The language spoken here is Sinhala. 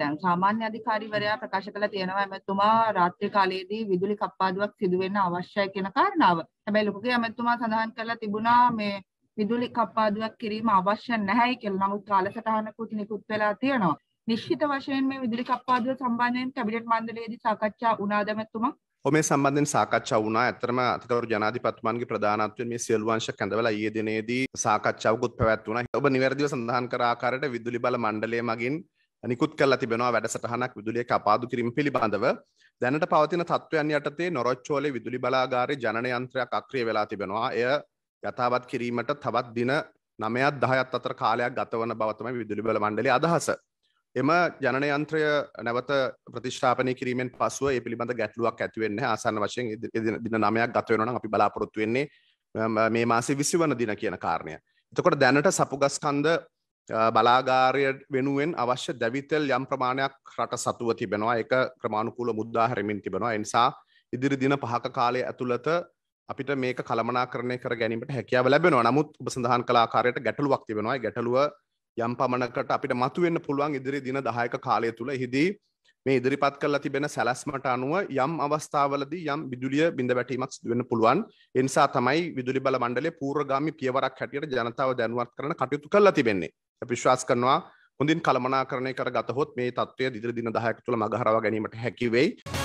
දැන් සාමාන්‍ය අධිකාරීවරයා ප්‍රකාශ කළා තියෙනවා එමෙතුමා රාත්‍රී කාලයේදී විදුලි කප්පාදුවක් සිදු වෙන්න අවශ්‍යයි කියන කාරණාව. හැබැයි ලොකුගේ එමෙතුමා සඳහන් කරලා තිබුණා මේ විදුලි කප්පාදුවක් කිරීම අවශ්‍ය නැහැ කියලා. නමුත් කාලසටහනකුත් නිකුත් වෙලා තියෙනවා. නිශ්චිත වශයෙන් මේ විදුලි කප්පාදුව සම්බන්ධයෙන් කැබිනට් මණ්ඩලයේදී සාකච්ඡා වුණාද එමෙතුමා? ඔ මේ සම්බන්ධෙන් සාකච්ඡා වුණා ඇත්තරම අතිකවරු ජනාධිපතිතුමන්ගේ ප්‍රධානත්වයෙන් මේ සියලු අංශ කැඳවලා ඊයේ දිනේදී සාකච්ඡාවකුත් පැවැත්වුණා. ඔබ නිවැරදිව සඳහන් කර ආකාරයට විදුලි බල මණ්ඩලය මගින් නිකුත් කල තිබෙනවා වැඩසටහනක් විදුලිය කපාදු කිරීම පිළිබඳව දැනට පවතින තත්ත්වයන් යටතේ නොරොච්චෝලේ විදුලි බලාගාරය ජනයන්ත්‍රයක් අක්‍රිය වෙලා තිබෙනවා එය යථාවත් කිරීමට තවත් දින නමයත් දහයත් අතර කාලයක් ගතවන බවතම විදුලි බල මණ්ඩලි අදහස. එම ජනයන්ත්‍රය නැවත ප්‍රතිශ්ාපනය කිරීමෙන් පසුව ඒ පිළිබඳ ගැටලුවක් ඇතිවෙන්න ආසන්න වශයෙන් දින නමයක් ගතවෙන අපි බලාපොරොත්තු වෙන්නේ මේ මාසේ විසි වන දින කියන කාරණය. එතකොට දැනට සපුගස්කන්ද බලාගාරය වෙනුවෙන් අවශ්‍ය දැවිතල් යම් ප්‍රමාණයක් රට සතුව තිබෙනවා එක ක්‍රමාණුකූල මුද්දාහරමින් තිබෙනවා එනිසා ඉදිරි දින පහක කාලය ඇතුළත අපිට මේක කළමනාකරණය කර ගැනීමට හැකියාව ලැබෙනවා නමුත් උප සඳහන් කලාකාරයට ගැටලුවක් තිබෙනවා ගැටලුව යම් පමණකට අපිට මතුවෙන්න පුළුවන් ඉදිරි දින දහයක කාලය තුළ හිදී මේ ඉදිරිපත් කරලා තිබෙන සැලස්මට අනුව යම් අවස්ථාවලදී යම් විදුලිය බිඳ වැටීමක් වෙන්න පුළුවන් එනිසා තමයි විදුලි බල මණ්ඩලේ පූර්ගාමි පියවරක් හැටියට ජනතාව දැනුවත් කරන කටයුතු කරලා තිබෙන්නේ විශ්වාස කරනවා හොඳින් කළමනා කරණය කර ගතහොත් මේ තත්වය දිදිර දින දහයක් තුළ මගහරවා ගැනීමට හැකිවෙයි.